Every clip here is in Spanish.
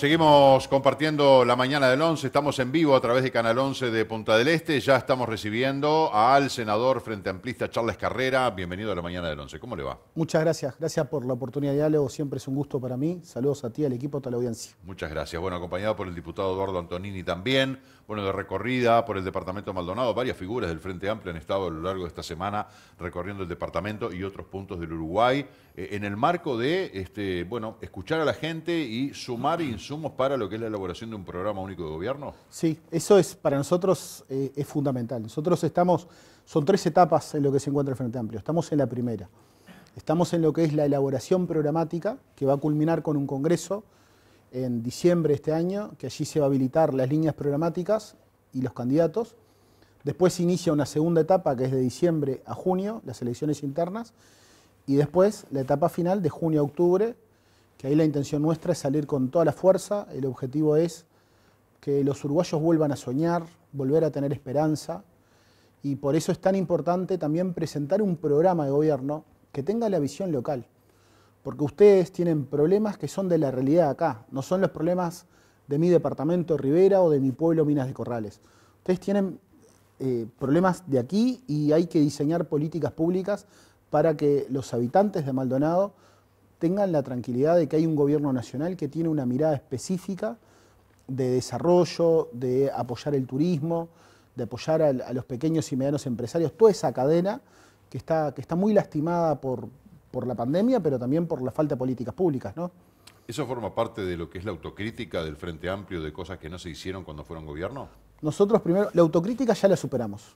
Seguimos compartiendo la mañana del 11, estamos en vivo a través de Canal 11 de Punta del Este, ya estamos recibiendo al senador Frente Amplista Charles Carrera, bienvenido a la mañana del 11, ¿cómo le va? Muchas gracias, gracias por la oportunidad de diálogo, siempre es un gusto para mí, saludos a ti, al equipo, a toda la audiencia. Muchas gracias, bueno, acompañado por el diputado Eduardo Antonini también, bueno, de recorrida por el departamento Maldonado, varias figuras del Frente Amplio han estado a lo largo de esta semana recorriendo el departamento y otros puntos del Uruguay, eh, en el marco de, este, bueno, escuchar a la gente y sumar y ¿Somos para lo que es la elaboración de un programa único de gobierno? Sí, eso es para nosotros eh, es fundamental. Nosotros estamos, son tres etapas en lo que se encuentra el Frente Amplio. Estamos en la primera. Estamos en lo que es la elaboración programática, que va a culminar con un congreso en diciembre de este año, que allí se va a habilitar las líneas programáticas y los candidatos. Después inicia una segunda etapa, que es de diciembre a junio, las elecciones internas. Y después la etapa final de junio a octubre, que ahí la intención nuestra es salir con toda la fuerza, el objetivo es que los uruguayos vuelvan a soñar, volver a tener esperanza, y por eso es tan importante también presentar un programa de gobierno que tenga la visión local, porque ustedes tienen problemas que son de la realidad acá, no son los problemas de mi departamento Rivera o de mi pueblo Minas de Corrales. Ustedes tienen eh, problemas de aquí y hay que diseñar políticas públicas para que los habitantes de Maldonado tengan la tranquilidad de que hay un gobierno nacional que tiene una mirada específica de desarrollo, de apoyar el turismo, de apoyar a, los pequeños y medianos empresarios, toda esa cadena que está, que está muy lastimada por, la pandemia, pero también por la falta de políticas públicas, ¿Eso forma parte de lo que es la autocrítica del Frente Amplio de cosas que no se hicieron cuando fueron gobierno? Nosotros primero, la autocrítica ya la superamos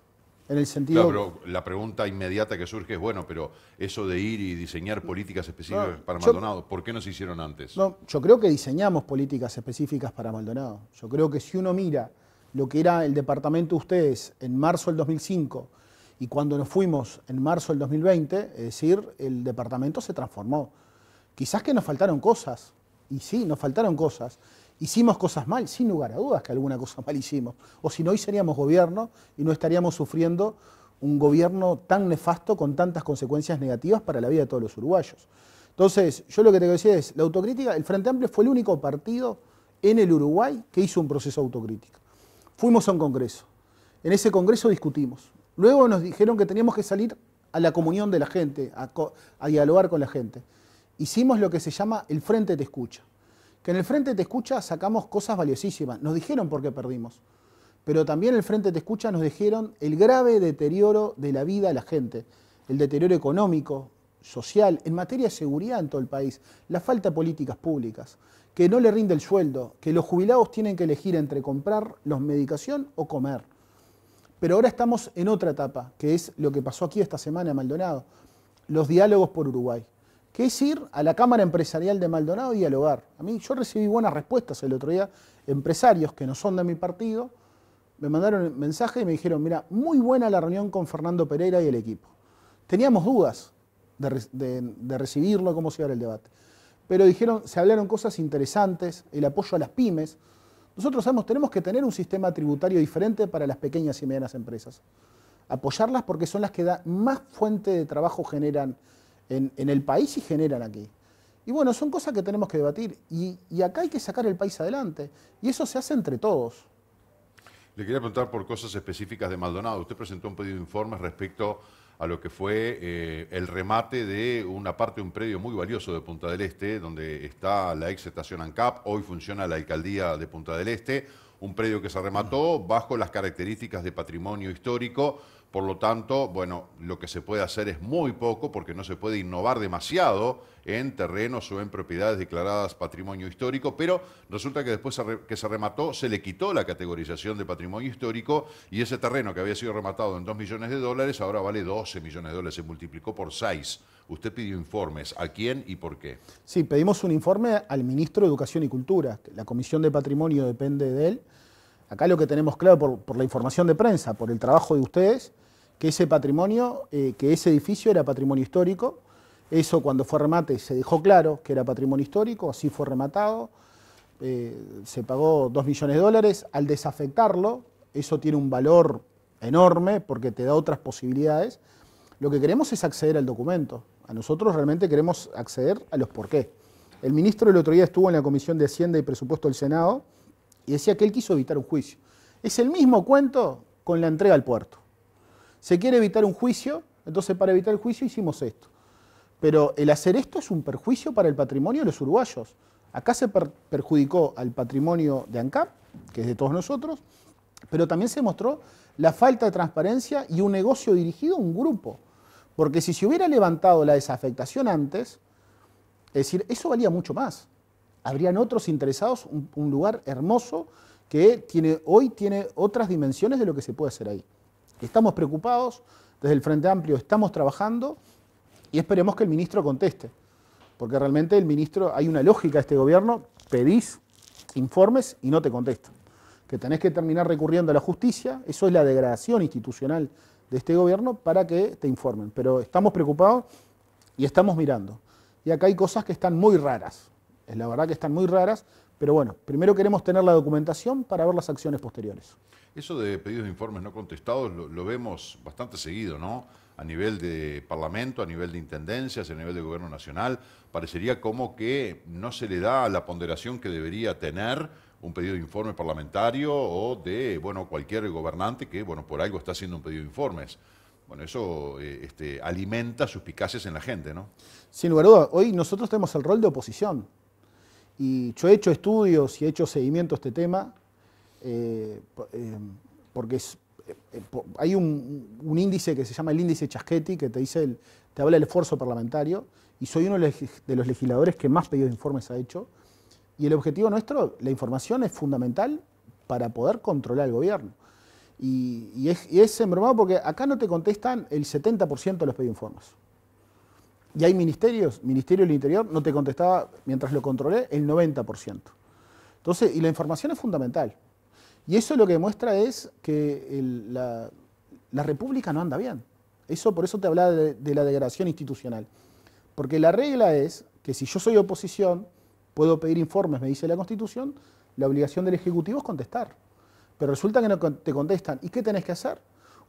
la pregunta inmediata que surge es: bueno, pero eso de ir y diseñar políticas específicas para Maldonado, ¿por qué no se hicieron antes? No, yo creo que diseñamos políticas específicas para Maldonado. Yo creo que si uno mira lo que era el departamento ustedes en marzo del 2005 y cuando nos fuimos en marzo del 2020, es decir, el departamento se transformó. Quizás que nos faltaron cosas, y sí, nos faltaron cosas. ¿Hicimos cosas mal? Sin lugar a dudas que alguna cosa mal hicimos. O si no, hoy seríamos gobierno y no estaríamos sufriendo un gobierno tan nefasto con tantas consecuencias negativas para la vida de todos los uruguayos. Entonces, yo lo que te decía es, la autocrítica, el Frente Amplio fue el único partido en el Uruguay que hizo un proceso autocrítico. Fuimos a un congreso. En ese congreso discutimos. Luego nos dijeron que teníamos que salir a la comunión de la gente, a, a dialogar con la gente. Hicimos lo que se llama el Frente Te Escucha que en el Frente Te Escucha sacamos cosas valiosísimas. Nos dijeron por qué perdimos. Pero también en el Frente Te Escucha nos dijeron el grave deterioro de la vida de la gente, el deterioro económico, social, en materia de seguridad en todo el país, la falta de políticas públicas, que no le rinde el sueldo, que los jubilados tienen que elegir entre comprar los medicación o comer. Pero ahora estamos en otra etapa, que es lo que pasó aquí esta semana en Maldonado, los diálogos por Uruguay que es ir a la Cámara Empresarial de Maldonado y dialogar. A mí yo recibí buenas respuestas el otro día, empresarios que no son de mi partido, me mandaron un mensaje y me dijeron, mira, muy buena la reunión con Fernando Pereira y el equipo. Teníamos dudas de, recibirlo, cómo se iba el debate. Pero dijeron, se hablaron cosas interesantes, el apoyo a las pymes. Nosotros sabemos, tenemos que tener un sistema tributario diferente para las pequeñas y medianas empresas. Apoyarlas porque son las que más fuente de trabajo generan en, el país y generan aquí. Y bueno, son cosas que tenemos que debatir. Y, acá hay que sacar el país adelante. Y eso se hace entre todos. Le quería preguntar por cosas específicas de Maldonado. Usted presentó un pedido de informes respecto a lo que fue eh, el remate de una parte de un predio muy valioso de Punta del Este, donde está la ex estación ANCAP, hoy funciona la alcaldía de Punta del Este, un predio que se remató bajo las características de patrimonio histórico por lo tanto, bueno, lo que se puede hacer es muy poco porque no se puede innovar demasiado en terrenos o en propiedades declaradas patrimonio histórico, pero resulta que después que se remató, se le quitó la categorización de patrimonio histórico y ese terreno que había sido rematado en 2 millones de dólares ahora vale 12 millones de dólares, se multiplicó por 6. Usted pidió informes, ¿a quién y por qué? Sí, pedimos un informe al ministro de Educación y Cultura, la Comisión de Patrimonio depende de él. Acá lo que tenemos claro por, por la información de prensa, por el trabajo de ustedes, que ese patrimonio, eh, que ese edificio era patrimonio histórico. Eso cuando fue remate se dejó claro que era patrimonio histórico, así fue rematado. Eh, se pagó 2 millones de dólares. Al desafectarlo, eso tiene un valor enorme porque te da otras posibilidades. Lo que queremos es acceder al documento. A nosotros realmente queremos acceder a los por qué. El ministro el otro día estuvo en la Comisión de Hacienda y Presupuesto del Senado y decía que él quiso evitar un juicio. Es el mismo cuento con la entrega al puerto. Se quiere evitar un juicio, entonces para evitar el juicio hicimos esto. Pero el hacer esto es un perjuicio para el patrimonio de los uruguayos. Acá se perjudicó al patrimonio de ANCAP, que es de todos nosotros, pero también se mostró la falta de transparencia y un negocio dirigido a un grupo. Porque si se hubiera levantado la desafectación antes, es decir, eso valía mucho más. Habrían otros interesados, un, lugar hermoso que hoy tiene otras dimensiones de lo que se puede hacer ahí. Estamos preocupados, desde el Frente Amplio estamos trabajando y esperemos que el ministro conteste, porque realmente el ministro, hay una lógica de este gobierno, pedís informes y no te contestan, que tenés que terminar recurriendo a la justicia, eso es la degradación institucional de este gobierno para que te informen, pero estamos preocupados y estamos mirando. Y acá hay cosas que están muy raras, es la verdad que están muy raras, pero bueno, primero queremos tener la documentación para ver las acciones posteriores. Eso de pedidos de informes no contestados lo, vemos bastante seguido, ¿no? a nivel de Parlamento, a nivel de Intendencias, a nivel de Gobierno Nacional, parecería como que no se le da la ponderación que debería tener un pedido de informe parlamentario o de bueno cualquier gobernante que bueno por algo está haciendo un pedido de informes. Bueno, eso eh, este, alimenta suspicacias en la gente, ¿no? Sin lugar a dudas, hoy nosotros tenemos el rol de oposición. Y yo he hecho estudios y he hecho seguimiento a este tema, eh, eh, porque eh, hay un, índice que se llama el índice Chaschetti, que te, dice te habla del esfuerzo parlamentario, y soy uno de los legisladores que más pedidos de informes ha hecho. Y el objetivo nuestro, la información es fundamental para poder controlar el gobierno. Y, es, en porque acá no te contestan el 70% de los pedidos de informes. Y hay ministerios, Ministerio del Interior no te contestaba, mientras lo controlé, el 90%. Entonces, y la información es fundamental. Y eso lo que demuestra es que la, República no anda bien. Eso, por eso te hablaba de la degradación institucional. Porque la regla es que si yo soy oposición, puedo pedir informes, me dice la Constitución, la obligación del Ejecutivo es contestar. Pero resulta que no te contestan. ¿Y qué tenés que hacer?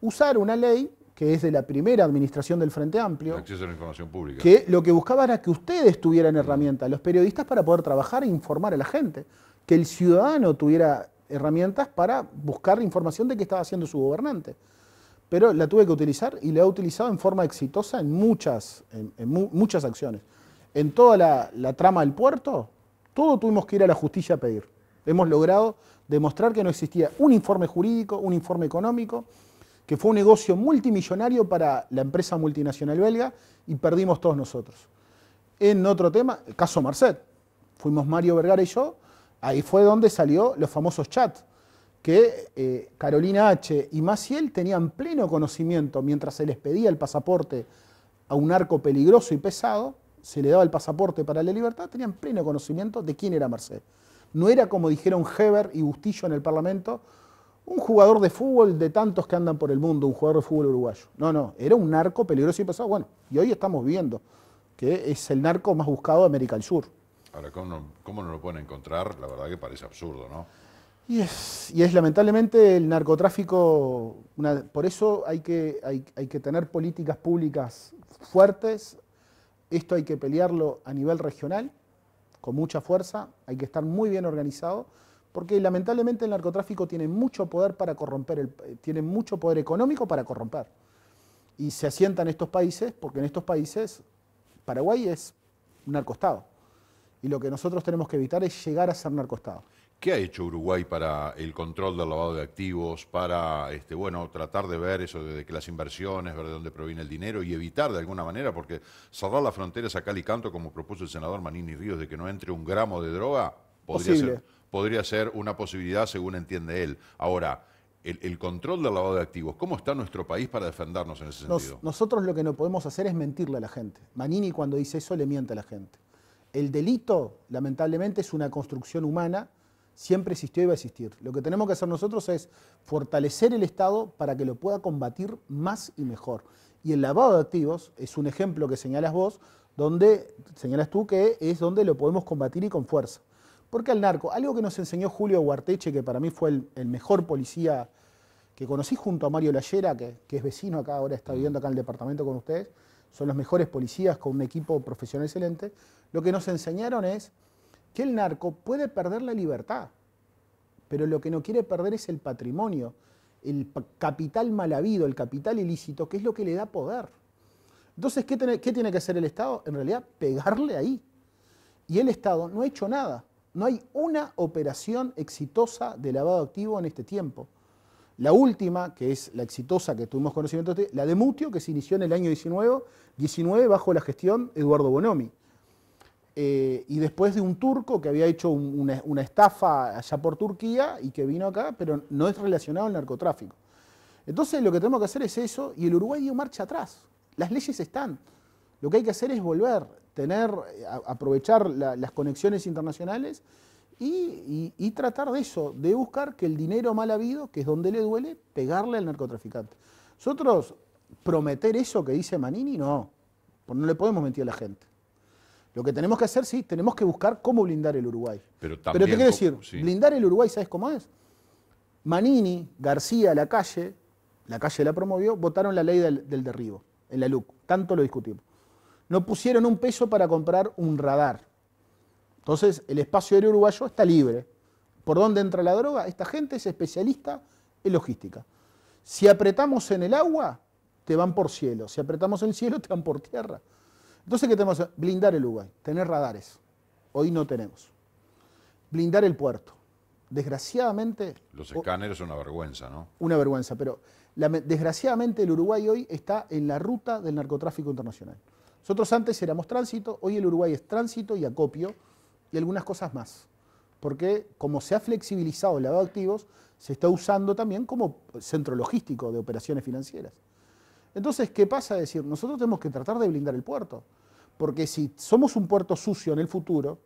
Usar una ley que es de la primera administración del Frente Amplio. Acceso a la información pública. Que lo que buscaba era que ustedes tuvieran herramientas, los periodistas, para poder trabajar e informar a la gente. Que el ciudadano tuviera herramientas para buscar información de qué estaba haciendo su gobernante. Pero la tuve que utilizar y la he utilizado en forma exitosa en muchas, en, muchas acciones. En toda la, la trama del puerto, todo tuvimos que ir a la justicia a pedir. Hemos logrado demostrar que no existía un informe jurídico, un informe económico, que fue un negocio multimillonario para la empresa multinacional belga y perdimos todos nosotros. En otro tema, el caso Marcet, fuimos Mario Vergara y yo, ahí fue donde salió los famosos chats, que eh, Carolina H. y Maciel tenían pleno conocimiento mientras se les pedía el pasaporte a un arco peligroso y pesado, se le daba el pasaporte para la libertad, tenían pleno conocimiento de quién era Marcet. No era como dijeron Heber y Bustillo en el Parlamento, un jugador de fútbol de tantos que andan por el mundo, un jugador de fútbol uruguayo. No, no, era un narco peligroso y pasado, Bueno, y hoy estamos viendo que es el narco más buscado de América del Sur. Ahora, ¿cómo no, lo pueden encontrar? La verdad que parece absurdo, ¿no? Y es, y es lamentablemente el narcotráfico, por eso hay que, hay que tener políticas públicas fuertes, esto hay que pelearlo a nivel regional, con mucha fuerza, hay que estar muy bien organizado porque lamentablemente el narcotráfico tiene mucho poder para corromper, el, eh, tiene mucho poder económico para corromper. Y se asienta en estos países, porque en estos países Paraguay es un narcostado. Y lo que nosotros tenemos que evitar es llegar a ser narcostado. ¿Qué ha hecho Uruguay para el control del lavado de activos, para este, bueno, tratar de ver eso de que las inversiones, ver de dónde proviene el dinero y evitar de alguna manera, porque cerrar las fronteras a cal canto, como propuso el senador Manini Ríos, de que no entre un gramo de droga, podría Posible. ser podría ser una posibilidad según entiende él. Ahora, el, control del lavado de activos. ¿Cómo está nuestro país para defendernos en ese sentido? nosotros lo que no podemos hacer es mentirle a la gente. Manini cuando dice eso le miente a la gente. El delito, lamentablemente, es una construcción humana, siempre existió y va a existir. Lo que tenemos que hacer nosotros es fortalecer el Estado para que lo pueda combatir más y mejor. Y el lavado de activos es un ejemplo que señalas vos, donde señalas tú que es donde lo podemos combatir y con fuerza. Porque al narco, algo que nos enseñó Julio Guarteche, que para mí fue el, mejor policía que conocí junto a Mario Lallera, que, es vecino acá, ahora está viviendo acá en el departamento con ustedes, son los mejores policías con un equipo profesional excelente, lo que nos enseñaron es que el narco puede perder la libertad, pero lo que no quiere perder es el patrimonio, el capital mal habido, el capital ilícito, que es lo que le da poder. Entonces, qué tiene que hacer el Estado? En realidad, pegarle ahí. Y el Estado no ha hecho nada. No hay una operación exitosa de lavado activo en este tiempo. La última, que es la exitosa que tuvimos conocimiento, la de Mutio, que se inició en el año 19, bajo la gestión Eduardo Bonomi. Eh, y después de un turco que había hecho una, estafa allá por Turquía y que vino acá, pero no es relacionado al narcotráfico. Entonces lo que tenemos que hacer es eso y el Uruguay marcha atrás. Las leyes están. Lo que hay que hacer es volver tener, eh, aprovechar las conexiones internacionales y, tratar de eso, de buscar que el dinero mal habido, que es donde le duele, pegarle al narcotraficante. Nosotros prometer eso que dice Manini, no, no le podemos mentir a la gente. Lo que tenemos que hacer, sí, tenemos que buscar cómo blindar el Uruguay. Pero, te quiero decir, blindar el Uruguay, ¿sabes cómo es? Manini, García, la calle, la calle la promovió, votaron la ley del derribo, en la LUC, tanto lo discutimos no pusieron un peso para comprar un radar. Entonces, el espacio aéreo uruguayo está libre. ¿Por dónde entra la droga? Esta gente es especialista en logística. Si apretamos en el agua, te van por cielo. Si apretamos en el cielo, te van por tierra. Entonces, ¿qué tenemos? Blindar el Uruguay, tener radares. Hoy no tenemos. Blindar el puerto. Desgraciadamente. Los escáneres son una vergüenza, ¿no? Una vergüenza, pero desgraciadamente el Uruguay hoy está en la ruta del narcotráfico internacional. Nosotros antes éramos tránsito, hoy el Uruguay es tránsito y acopio y algunas cosas más. Porque como se ha flexibilizado el lado de activos, se está usando también como centro logístico de operaciones financieras. Entonces, ¿qué pasa? Es decir, nosotros tenemos que tratar de blindar el puerto. Porque si somos un puerto sucio en el futuro,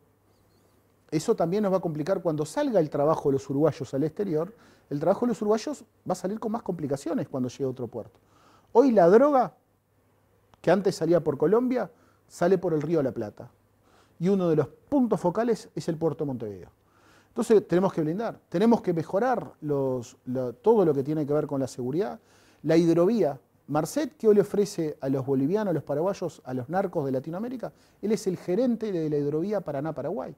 eso también nos va a complicar cuando salga el trabajo de los uruguayos al exterior. El trabajo de los uruguayos va a salir con más complicaciones cuando llegue a otro puerto. Hoy la droga que antes salía por Colombia, sale por el río La Plata. Y uno de los puntos focales es el puerto de Montevideo. Entonces tenemos que blindar, tenemos que mejorar los, todo lo que tiene que ver con la seguridad, la hidrovía. Marcet, que hoy le ofrece a los bolivianos, a los paraguayos, a los narcos de Latinoamérica, él es el gerente de la hidrovía Paraná-Paraguay.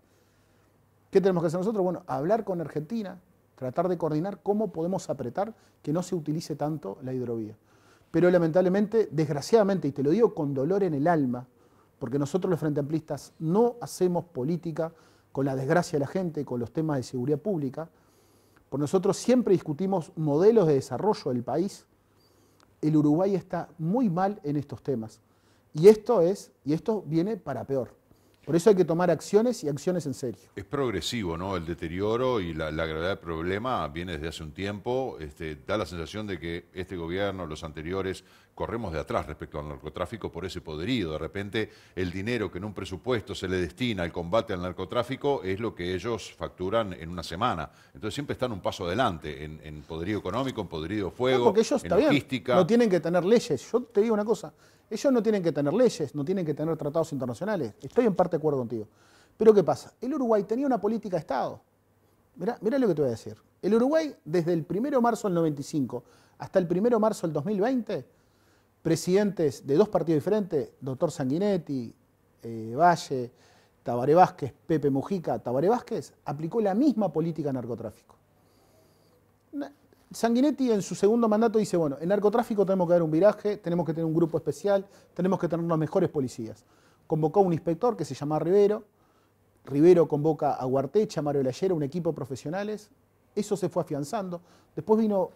¿Qué tenemos que hacer nosotros? Bueno, hablar con Argentina, tratar de coordinar cómo podemos apretar que no se utilice tanto la hidrovía pero lamentablemente, desgraciadamente, y te lo digo con dolor en el alma, porque nosotros los Frente Amplistas no hacemos política con la desgracia de la gente, con los temas de seguridad pública, por nosotros siempre discutimos modelos de desarrollo del país, el Uruguay está muy mal en estos temas. Y esto es, y esto viene para peor. Por eso hay que tomar acciones y acciones en serio. Es progresivo, ¿no? El deterioro y la, gravedad del problema viene desde hace un tiempo. Este, da la sensación de que este gobierno, los anteriores, corremos de atrás respecto al narcotráfico por ese poderío. De repente, el dinero que en un presupuesto se le destina al combate al narcotráfico es lo que ellos facturan en una semana. Entonces siempre están un paso adelante en, poderío económico, en poderío fuego, en logística. no tienen que tener leyes. Yo te digo una cosa. Ellos no tienen que tener leyes, no tienen que tener tratados internacionales. Estoy en parte de acuerdo contigo. Pero ¿qué pasa? El Uruguay tenía una política de Estado. Mirá, lo que te voy a decir. El Uruguay, desde el 1 de marzo del 95 hasta el 1 de marzo del 2020, presidentes de dos partidos diferentes, doctor Sanguinetti, eh, Valle, Tabaré Vázquez, Pepe Mujica, Tabaré Vázquez, aplicó la misma política de narcotráfico. Sanguinetti en su segundo mandato dice, bueno, en narcotráfico tenemos que dar un viraje, tenemos que tener un grupo especial, tenemos que tener los mejores policías. Convocó a un inspector que se llama Rivero, Rivero convoca a a Mario Lallera, un equipo de profesionales, eso se fue afianzando. Después vino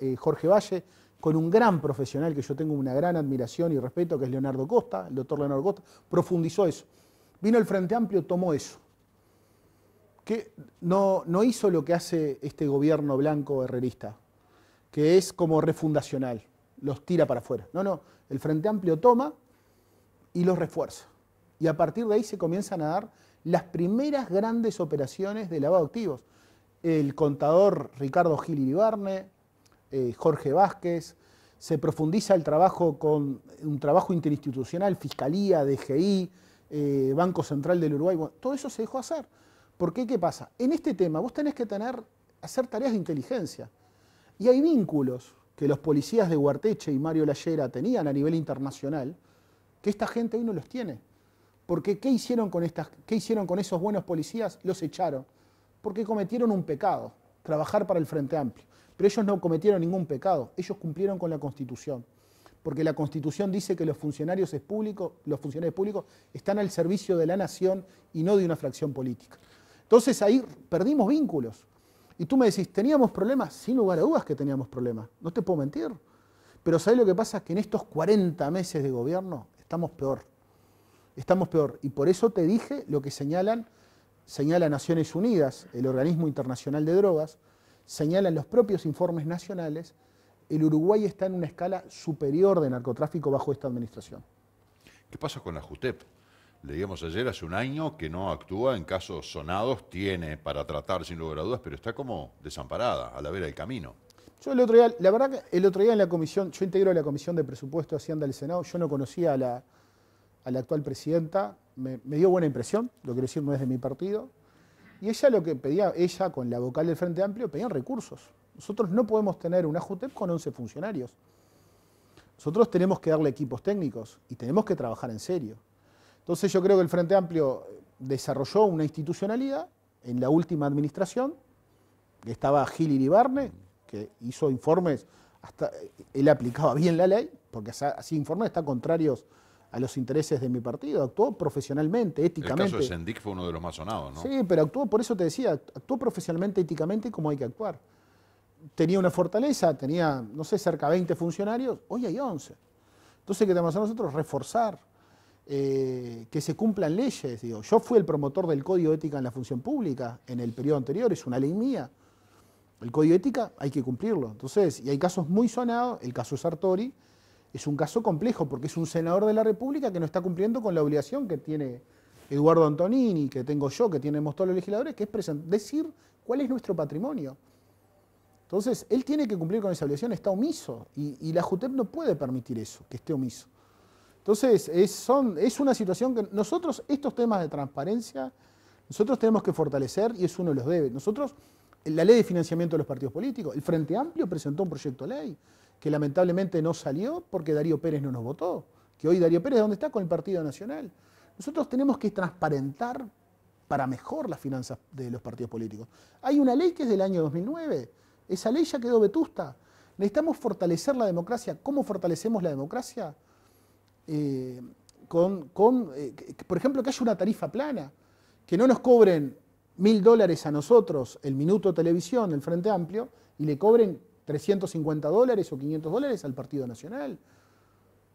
eh, Jorge Valle con un gran profesional que yo tengo una gran admiración y respeto, que es Leonardo Costa, el doctor Leonardo Costa, profundizó eso. Vino el Frente Amplio, tomó eso que no, no, hizo lo que hace este gobierno blanco herrerista, que es como refundacional, los tira para afuera. No, no, el Frente Amplio toma y los refuerza. Y a partir de ahí se comienzan a dar las primeras grandes operaciones de lavado de activos. El contador Ricardo Gil Iribarne, eh, Jorge Vázquez, se profundiza el trabajo con un trabajo interinstitucional, Fiscalía, DGI, eh, Banco Central del Uruguay, todo eso se dejó hacer. ¿Por qué? ¿Qué pasa? En este tema vos tenés que tener, hacer tareas de inteligencia. Y hay vínculos que los policías de Huarteche y Mario Lallera tenían a nivel internacional, que esta gente hoy no los tiene. Porque ¿qué hicieron con, hicieron con esos buenos policías? Los echaron. Porque cometieron un pecado, trabajar para el Frente Amplio. Pero ellos no cometieron ningún pecado, ellos cumplieron con la Constitución. Porque la Constitución dice que los funcionarios, públicos, los funcionarios públicos están al servicio de la nación y no de una fracción política. Entonces ahí perdimos vínculos, y tú me decís, ¿teníamos problemas? Sin lugar a dudas que teníamos problemas, no te puedo mentir. Pero ¿sabes lo que pasa? Que en estos 40 meses de gobierno estamos peor. Estamos peor. Y por eso te dije lo que señalan, señala Naciones Unidas, el Organismo Internacional de Drogas, señalan los propios informes nacionales, el Uruguay está en una escala superior de narcotráfico bajo esta administración. ¿Qué pasa con la JUTEP? leíamos ayer, hace un año que no actúa en casos sonados, tiene para tratar sin lugar a dudas, pero está como desamparada, a la vera del camino. Yo el otro día, la verdad que el otro día en la comisión, yo integro la comisión de presupuesto de Hacienda del Senado, yo no conocía a la, actual presidenta, me, me, dio buena impresión, lo quiero decir, no es de mi partido, y ella lo que pedía, ella con la vocal del Frente Amplio, pedían recursos. Nosotros no podemos tener una JUTEP con 11 funcionarios. Nosotros tenemos que darle equipos técnicos y tenemos que trabajar en serio. Entonces yo creo que el Frente Amplio desarrolló una institucionalidad en la última administración, que estaba Gil Iribarne, que hizo informes, él aplicaba bien la ley, porque así informes está contrarios a los intereses de mi partido, actuó profesionalmente, éticamente. El caso de Sendic fue uno de los más sonados, ¿no? Sí, pero actuó, por eso te decía, actuó profesionalmente, éticamente como hay que actuar. Tenía una fortaleza, tenía, no sé, cerca de 20 funcionarios, hoy hay 11. Entonces, ¿qué tenemos a nosotros? Reforzar eh, que se cumplan leyes. Digo, yo fui el promotor del código ética en la función pública en el periodo anterior, es una ley mía. El código ética hay que cumplirlo. Entonces, y hay casos muy sonados, el caso Sartori es un caso complejo porque es un senador de la República que no está cumpliendo con la obligación que tiene Eduardo Antonini, que tengo yo, que tenemos todos los legisladores, que es decir cuál es nuestro patrimonio. Entonces, él tiene que cumplir con esa obligación, está omiso, y, y la JUTEP no puede permitir eso, que esté omiso. Entonces, es, una situación que nosotros, estos temas de transparencia, nosotros tenemos que fortalecer y es uno de los debe Nosotros, la ley de financiamiento de los partidos políticos, el Frente Amplio presentó un proyecto de ley que lamentablemente no salió porque Darío Pérez no nos votó, que hoy Darío Pérez, ¿dónde está? Con el Partido Nacional. Nosotros tenemos que transparentar para mejor las finanzas de los partidos políticos. Hay una ley que es del año 2009, esa ley ya quedó vetusta. Necesitamos fortalecer la democracia. ¿Cómo fortalecemos la democracia? Eh, con, eh, por ejemplo, que haya una tarifa plana, que no nos cobren mil dólares a nosotros el minuto televisión del Frente Amplio y le cobren 350 dólares o 500 dólares al Partido Nacional.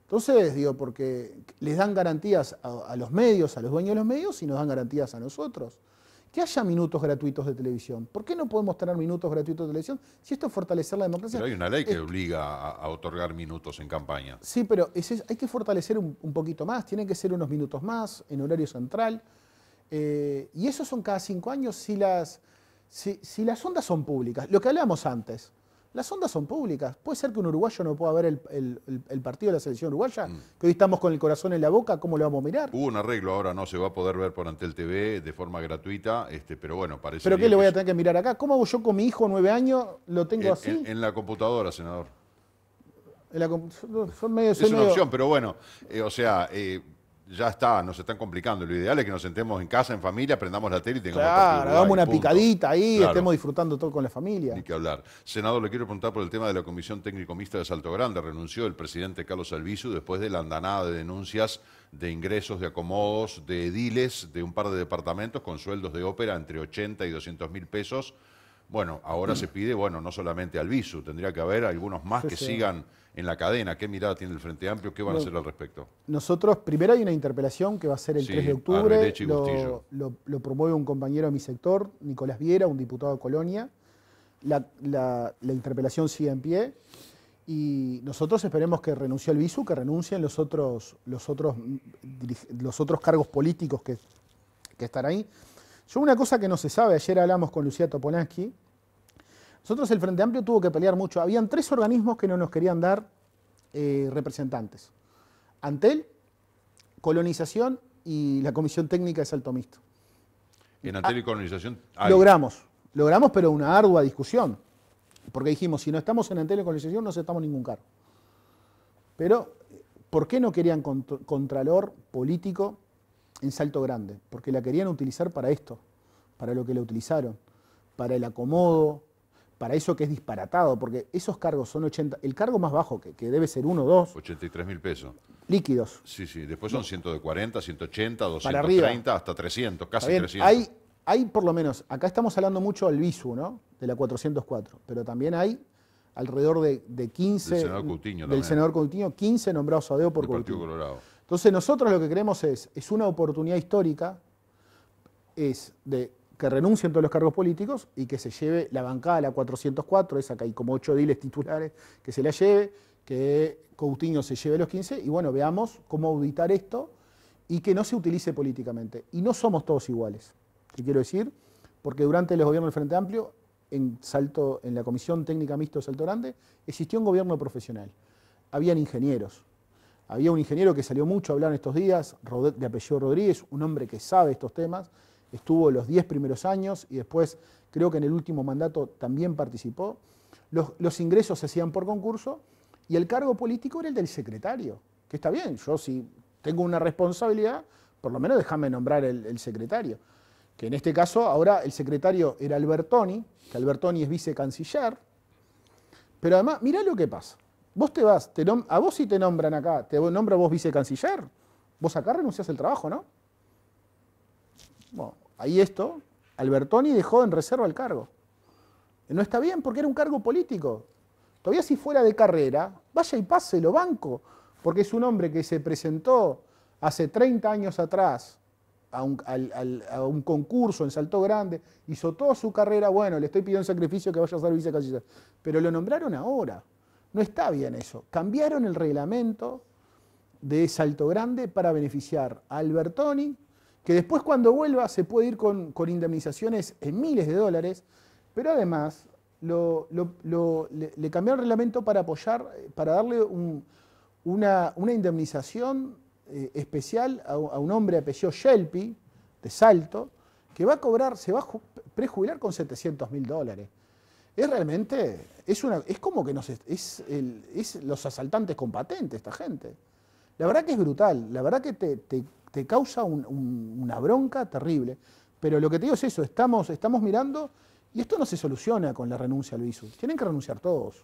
Entonces, digo, porque les dan garantías a los medios, a los dueños de los medios y nos dan garantías a nosotros que haya minutos gratuitos de televisión. ¿Por qué no podemos tener minutos gratuitos de televisión si esto es fortalecer la democracia? Pero hay una ley que obliga a, otorgar minutos en campaña. Sí, pero hay que fortalecer un, poquito más, tienen que ser unos minutos más en horario central. Eh, y eso son cada cinco años si las, si, si las ondas son públicas. Lo que hablábamos antes. Las ondas son públicas. ¿Puede ser que un uruguayo no pueda ver el, partido de la selección uruguaya? Mm. Que hoy estamos con el corazón en la boca, ¿cómo lo vamos a mirar? Hubo un arreglo, ahora no se va a poder ver por Antel TV de forma gratuita, este, pero bueno, parece. ¿Pero qué le voy a tener que mirar acá? ¿Cómo hago yo con mi hijo nueve años? ¿Lo tengo así? En, la computadora, senador. son medio, es una opción, pero bueno, eh, o sea. Eh, ya está, nos están complicando. Lo ideal es que nos sentemos en casa, en familia, prendamos la tele y tengamos una picadita ahí, estemos disfrutando todo con la familia. Ni que hablar. Senador, le quiero preguntar por el tema de la Comisión Técnico Mixta de Salto Grande. Renunció el presidente Carlos Albizu después de la andanada de denuncias de ingresos, de acomodos, de ediles de un par de departamentos con sueldos de ópera entre 80 y 200 mil pesos. Bueno, ahora se pide, bueno, no solamente Albizu, tendría que haber algunos más que sigan en la cadena? ¿Qué mirada tiene el Frente Amplio? ¿Qué van a hacer al respecto? Nosotros, primero hay una interpelación que va a ser el 3 de octubre. lo, promueve un compañero de mi sector, Nicolás Viera, un diputado de Colonia. La, interpelación sigue en pie. Y nosotros esperemos que renuncie el visu, que renuncien los otros, los otros, los otros cargos políticos que, están ahí. Yo una cosa que no se sabe, ayer hablamos con Lucía Toponaski. Nosotros el Frente Amplio tuvo que pelear mucho. Habían tres organismos que no nos querían dar eh, representantes. Antel, Colonización y la Comisión Técnica de Salto Mixto. En Antel y ah, Colonización... Logramos, logramos, pero una ardua discusión. Porque dijimos, si no estamos en Antel y Colonización, no aceptamos ningún cargo. Pero, ¿por qué no querían contralor político en Salto Grande? Porque la querían utilizar para esto, para lo que la utilizaron, para el acomodo, para eso que es disparatado, porque esos cargos son 80, el cargo más bajo, que, que debe ser uno o dos. 83 mil pesos. Líquidos. Sí, sí, después son 140, 180, 230, hasta 300, casi 300. Hay, hay por lo menos, acá estamos hablando mucho al visu, ¿no? De la 404, pero también hay alrededor de, 15... Del senador Coutinho Del senador Coutinho, 15 nombrados a deo por Partido Colorado. Entonces nosotros lo que creemos es, es una oportunidad histórica, es de que renuncien todos los cargos políticos y que se lleve la bancada, la 404, esa que hay como ocho diles titulares, que se la lleve, que Coutinho se lleve los 15 y bueno, veamos cómo auditar esto y que no se utilice políticamente. Y no somos todos iguales, ¿qué quiero decir? Porque durante el gobierno del Frente Amplio, en, Salto, en la Comisión Técnica Mixto de Salto Grande, existió un gobierno profesional. Habían ingenieros, había un ingeniero que salió mucho a hablar en estos días, de apellido Rodríguez, un hombre que sabe estos temas, estuvo los 10 primeros años y después creo que en el último mandato también participó. Los, ingresos se hacían por concurso y el cargo político era el del secretario, que está bien, yo si tengo una responsabilidad, por lo menos déjame nombrar el, secretario, que en este caso ahora el secretario era Albertoni, que Albertoni es vicecanciller, pero además, mirá lo que pasa. Vos te vas, a vos si sí te nombran acá, te nombra vos vicecanciller, vos acá renunciás el trabajo, ¿no? Bueno, ahí esto, Albertoni dejó en reserva el cargo. No está bien porque era un cargo político. Todavía si fuera de carrera, vaya y pase, lo banco, porque es un hombre que se presentó hace 30 años atrás a un, concurso en Salto Grande, hizo toda su carrera, bueno, le estoy pidiendo sacrificio que vaya a ser vicecasiller, pero lo nombraron ahora. No está bien eso. Cambiaron el reglamento de Salto Grande para beneficiar a Albertoni, que después cuando vuelva se puede ir con, indemnizaciones en miles de dólares, pero además le, cambió el reglamento para apoyar, para darle una, indemnización eh, especial a, un hombre apellido Shelby, de Salto, que va a cobrar, se va a prejubilar con 700 mil dólares. Es realmente, es, una, es como que nos, es, los asaltantes con patente esta gente. La verdad que es brutal, la verdad que te, te causa una bronca terrible. Pero lo que te digo es eso, estamos, estamos mirando y esto no se soluciona con la renuncia al viso. Tienen que renunciar todos.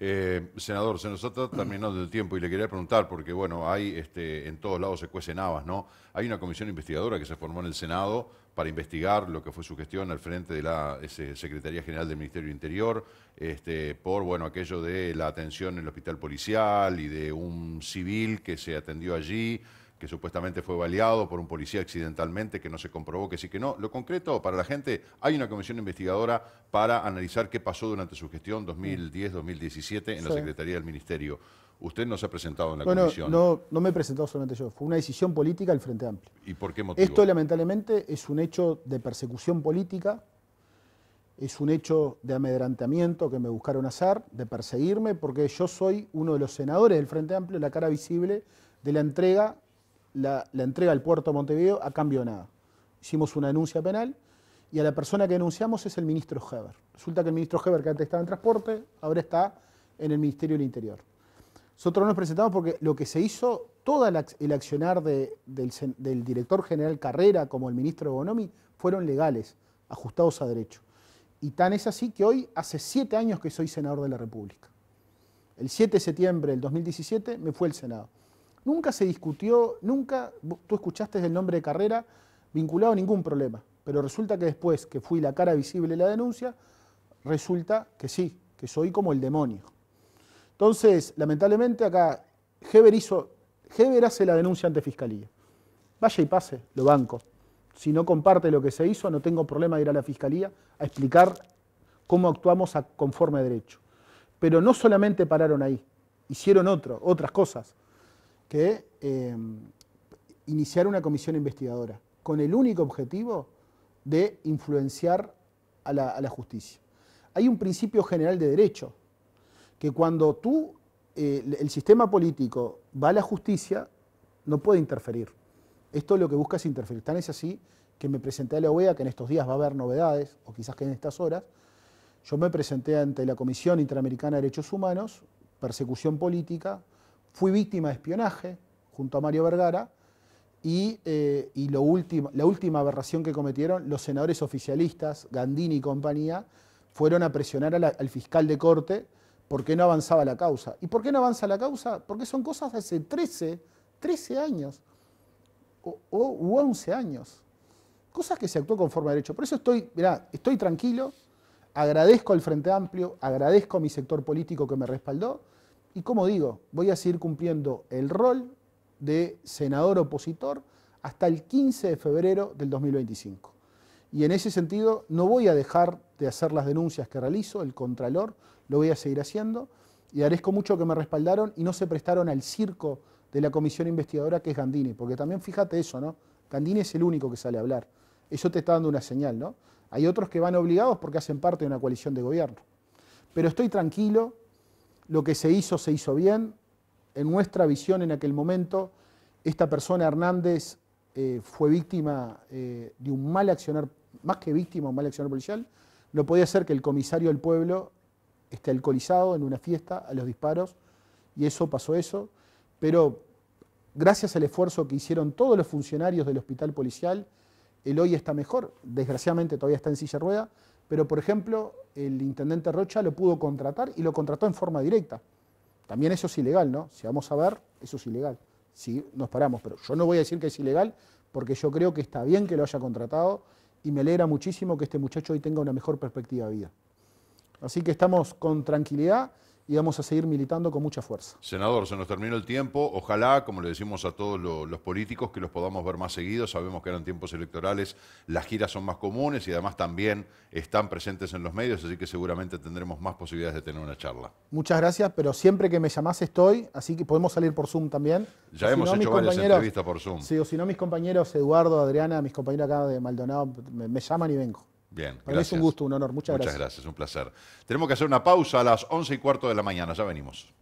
Eh, senador, se nos está terminando el tiempo y le quería preguntar, porque bueno, hay este, en todos lados se cuecen habas, ¿no? Hay una comisión investigadora que se formó en el Senado para investigar lo que fue su gestión al frente de la Secretaría General del Ministerio del Interior, este, por bueno, aquello de la atención en el hospital policial y de un civil que se atendió allí que supuestamente fue baleado por un policía accidentalmente, que no se comprobó que sí que no. Lo concreto, para la gente, hay una comisión investigadora para analizar qué pasó durante su gestión 2010-2017 en la Secretaría del Ministerio. Usted no se ha presentado en la comisión. No, no me he presentado solamente yo. Fue una decisión política del Frente Amplio. ¿Y por qué motivo? Esto, lamentablemente, es un hecho de persecución política, es un hecho de amedrantamiento que me buscaron hacer, de perseguirme, porque yo soy uno de los senadores del Frente Amplio, la cara visible de la entrega la, entrega al puerto de Montevideo a cambio nada. Hicimos una denuncia penal y a la persona que denunciamos es el ministro Heber. Resulta que el ministro Heber, que antes estaba en transporte, ahora está en el Ministerio del Interior. Nosotros nos presentamos porque lo que se hizo, todo el accionar del, del, director general Carrera como el ministro Bonomi fueron legales, ajustados a derecho. Y tan es así que hoy hace siete años que soy senador de la República. El 7 de septiembre del 2017 me fue el Senado. Nunca se discutió, nunca tú escuchaste el nombre de carrera vinculado a ningún problema. Pero resulta que después que fui la cara visible de la denuncia, resulta que sí, que soy como el demonio. Entonces, lamentablemente acá Heber hizo, Heber hace la denuncia ante Fiscalía. Vaya y pase, lo banco. Si no comparte lo que se hizo, no tengo problema de ir a la Fiscalía a explicar cómo actuamos conforme a derecho. Pero no solamente pararon ahí, hicieron otras cosas que em, iniciar una comisión investigadora con el único objetivo de influenciar a la, justicia. Hay un principio general de derecho, que cuando tú, eh, el sistema político va a la justicia, no puede interferir. Esto es lo que busca es interferir. Tan es así que me presenté a la OEA, que en estos días va a haber novedades, o quizás que en estas horas. Yo me presenté ante la Comisión Interamericana de Derechos Humanos, persecución política, Fui víctima de espionaje junto a Mario Vergara y, eh, lo la última aberración que cometieron los senadores oficialistas, Gandini y compañía, fueron a presionar al fiscal de corte porque no avanzaba la causa. ¿Y por qué no avanza la causa? Porque son cosas de hace 13, 13 años o, 11 años. Cosas que se actuó conforme a derecho. Por eso estoy, mirá, estoy tranquilo, agradezco al Frente Amplio, agradezco a mi sector político que me respaldó y como digo, voy a seguir cumpliendo el rol de senador opositor hasta el 15 de febrero del 2025. Y en ese sentido no voy a dejar de hacer las denuncias que realizo, el contralor, lo voy a seguir haciendo y agradezco mucho que me respaldaron y no se prestaron al circo de la comisión investigadora que es Gandini, porque también fíjate eso, ¿no? Gandini es el único que sale a hablar. Eso te está dando una señal, ¿no? Hay otros que van obligados porque hacen parte de una coalición de gobierno. Pero estoy tranquilo, lo que se hizo se hizo bien. En nuestra visión en aquel momento, esta persona Hernández eh, fue víctima eh, de un mal accionar, más que víctima, un mal accionar policial. No podía ser que el comisario del pueblo esté alcoholizado en una fiesta a los disparos, y eso pasó eso, pero gracias al esfuerzo que hicieron todos los funcionarios del hospital policial, el hoy está mejor, desgraciadamente todavía está en silla rueda, pero por ejemplo el intendente Rocha lo pudo contratar y lo contrató en forma directa. También eso es ilegal, ¿no? Si vamos a ver, eso es ilegal. Si nos paramos, pero yo no voy a decir que es ilegal porque yo creo que está bien que lo haya contratado y me alegra muchísimo que este muchacho hoy tenga una mejor perspectiva de vida. Así que estamos con tranquilidad y vamos a seguir militando con mucha fuerza. Senador, se nos terminó el tiempo. Ojalá, como le decimos a todos los políticos, que los podamos ver más seguidos. Sabemos que eran tiempos electorales, las giras son más comunes y además también están presentes en los medios, así que seguramente tendremos más posibilidades de tener una charla. Muchas gracias, pero siempre que me llamás estoy, así que podemos salir por Zoom también. Ya hemos hecho varias entrevistas por Zoom. Sí, o si no, mis compañeros Eduardo, Adriana, mis compañeros acá de Maldonado, me llaman y vengo. Bien, Para gracias. Mí es un gusto, un honor. Muchas, gracias. Muchas gracias, un placer. Tenemos que hacer una pausa a las once y cuarto de la mañana, ya venimos.